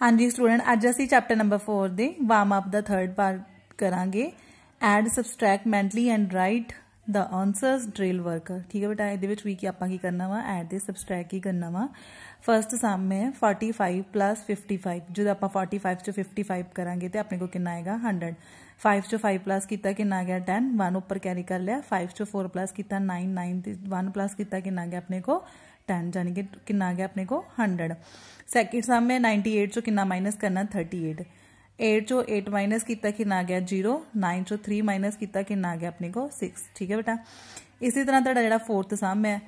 हाँ जी स्टूडेंट अज असी चैप्टर नंबर फोर के warm up the third part करा add subtract mentally and write the answers drill worker ठीक है बेटा ये वीक आप करना वा एड से सबसट्रैक्ट ही करना वा फस्ट साम है forty five plus fifty five जो आप फोर्टी फाइव चो फिफ्टी फाइव करा तो अपने को कि आएगा हंडर्ड फाइव चो फाइव प्लस किया कि आ गया टेन वन उपर कैरी कर लिया फाइव चो फोर प्लस किया नाइन नाइन वन प्लस किया कि अपने को टेन यानी कि कितना आ गया अपने को हंड्रेड सेकेंड सम में नाइनटी एट चो कि माइनस करना थर्टी एट एट चो एट माइनस किया कि आ गया जीरो नाइन चो थ्री माइनस किया कि आ गया अपने को सिक्स ठीक है बेटा इसी तरह तो जो फोर्थ सम है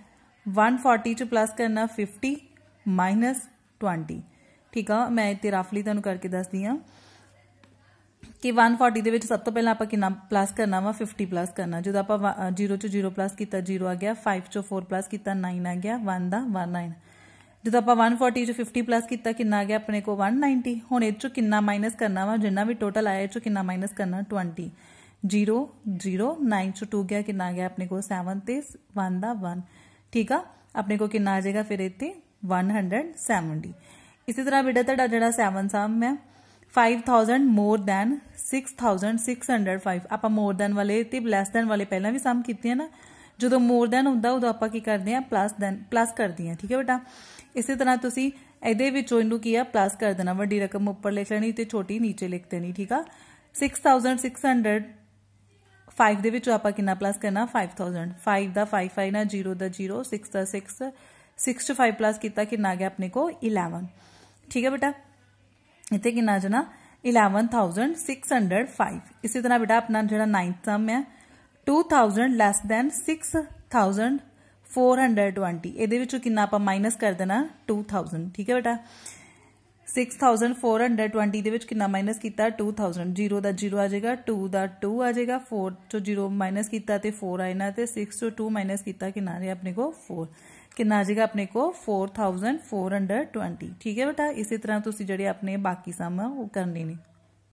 वन फोर्टी चो प्लस करना फिफ्टी माइनस ट्वेंटी ठीक है मैं इतने राफली करके दस दी हाँ कि 140 फोर्टी के सब तो पहले आप किना प्लस करना वा 50 प्लस करना जो आप जीरो चो जीरो प्लस किया जीरो आ गया फाइव चो फोर प्लस किया नाइन आ गया वन का वन नाइन जो आप वन फोर्टी चो फिफ्टी प्लस किया कि आ गया अपने को वन नाइनटी हूँ ए कि माइनस करना वा जिन्ना भी टोटल आया चो कि माइनस करना ट्वेंटी जीरो जीरो नाइन चो टू गया कि आ गया अपने को सैवन तो वन का वन ठीक है अपने को कि आ जाएगा फिर इतने वन हंड्रड सैवनटी इसी तरह बेटा तेवन साम है 5000 ਮੋਰ ਦੈਨ 6605 ਆਪਾਂ ਮੋਰ ਦੈਨ ਵਾਲੇ ਤੇ ਲੈਸ ਦੈਨ ਵਾਲੇ ਪਹਿਲਾਂ ਵੀ ਸਮ ਕੀਤੇ ਆ ਨਾ ਜਦੋਂ ਮੋਰ ਦੈਨ ਹੁੰਦਾ ਉਦੋਂ ਆਪਾਂ ਕੀ ਕਰਦੇ ਆ ਪਲੱਸ ਦੈਨ ਪਲੱਸ ਕਰਦੇ ਆ ਠੀਕ ਹੈ ਬੇਟਾ ਇਸੇ ਤਰ੍ਹਾਂ ਤੁਸੀਂ ਇਹਦੇ ਵਿੱਚੋਂ ਇਹਨੂੰ ਕੀ ਆ ਪਲੱਸ ਕਰ ਦੇਣਾ ਵੱਡੀ ਰਕਮ ਉੱਪਰ ਲਿਖ ਲੈਣੀ ਤੇ ਛੋਟੀ ਨੀਚੇ ਲਿਖ ਦੇਣੀ ਠੀਕ ਆ 6600 5 ਦੇ ਵਿੱਚੋਂ ਆਪਾਂ ਕਿੰਨਾ ਪਲੱਸ ਕਰਨਾ 5000 5 ਦਾ 5 5 ਨਾ 0 ਦਾ 0 6 ਦਾ 6 6 5 ਪਲੱਸ ਕੀਤਾ ਕਿੰਨਾ ਆ ਗਿਆ ਆਪਣੇ ਕੋ 11 ਠੀਕ ਹੈ ਬੇਟਾ ਇੱਥੇ ਕਿੰਨਾ ਜਣਾ 11605 ਇਸੇ ਤਰ੍ਹਾਂ ਬੇਟਾ ਆਪਣਾ ਜਿਹੜਾ 9th ਸਮ ਹੈ 2000 ਲੈਸ ਦੈਨ 6420 ਇਹਦੇ ਵਿੱਚੋਂ ਕਿੰਨਾ ਆਪਾਂ ਮਾਈਨਸ ਕਰ ਦੇਣਾ 2000 ਠੀਕ ਹੈ ਬੇਟਾ फोर 6420 कि माइनस किया टू थाउजेंड जीरो का जीरो आ जाएगा टू का टू आ जाएगा फोर चो जीरो माइनस किया तो फोर आए ना सिक्स चो टू माइनस किया कि रहा अपने को फोर कि आ जाएगा अपने को four thousand four hundred twenty ठीक है बेटा इसी तरह तुम जे अपने बाकी सम करने